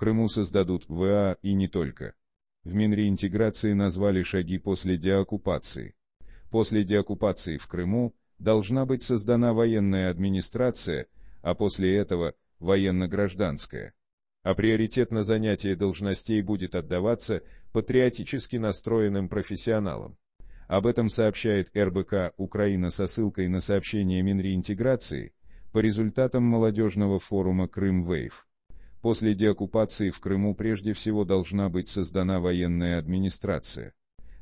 Крыму создадут ВА и не только. В Минреинтеграции назвали шаги после деоккупации. После деоккупации в Крыму должна быть создана военная администрация, а после этого – военно-гражданская. А приоритет на занятие должностей будет отдаваться патриотически настроенным профессионалам. Об этом сообщает РБК «Украина» со ссылкой на сообщение Минреинтеграции по результатам молодежного форума «Крым-Вейв». После деоккупации в Крыму прежде всего должна быть создана военная администрация,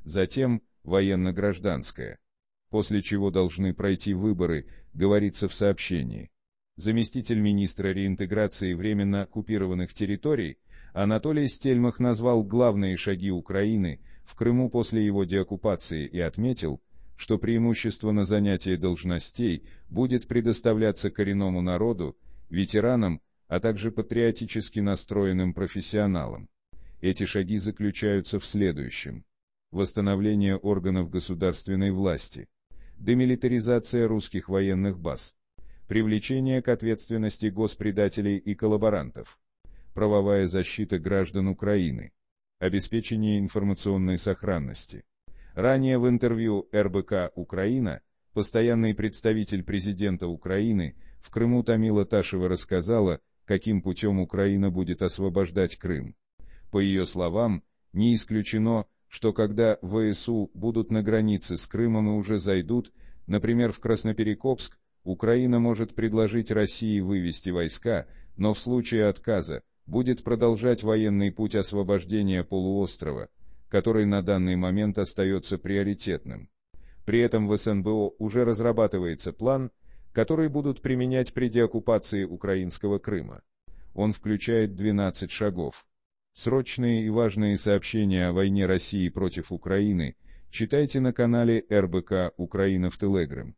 затем военно-гражданская, после чего должны пройти выборы, говорится в сообщении. Заместитель министра реинтеграции временно оккупированных территорий Анатолий Стельмах назвал главные шаги Украины в Крыму после его деоккупации и отметил, что преимущество на занятие должностей будет предоставляться коренному народу, ветеранам, а также патриотически настроенным профессионалам. Эти шаги заключаются в следующем. Восстановление органов государственной власти, демилитаризация русских военных баз, привлечение к ответственности госпредателей и коллаборантов, правовая защита граждан Украины, обеспечение информационной сохранности. Ранее в интервью РБК «Украина» постоянный представитель президента Украины в Крыму Тамила Ташева рассказала, каким путем Украина будет освобождать Крым. По ее словам, не исключено, что когда ВСУ будут на границе с Крымом и уже зайдут, например, в Красноперекопск, Украина может предложить России вывести войска, но в случае отказа будет продолжать военный путь освобождения полуострова, который на данный момент остается приоритетным. При этом в СНБО уже разрабатывается план – которые будут применять при деоккупации украинского Крыма. Он включает 12 шагов. Срочные и важные сообщения о войне России против Украины читайте на канале РБК «Украина в Телеграм».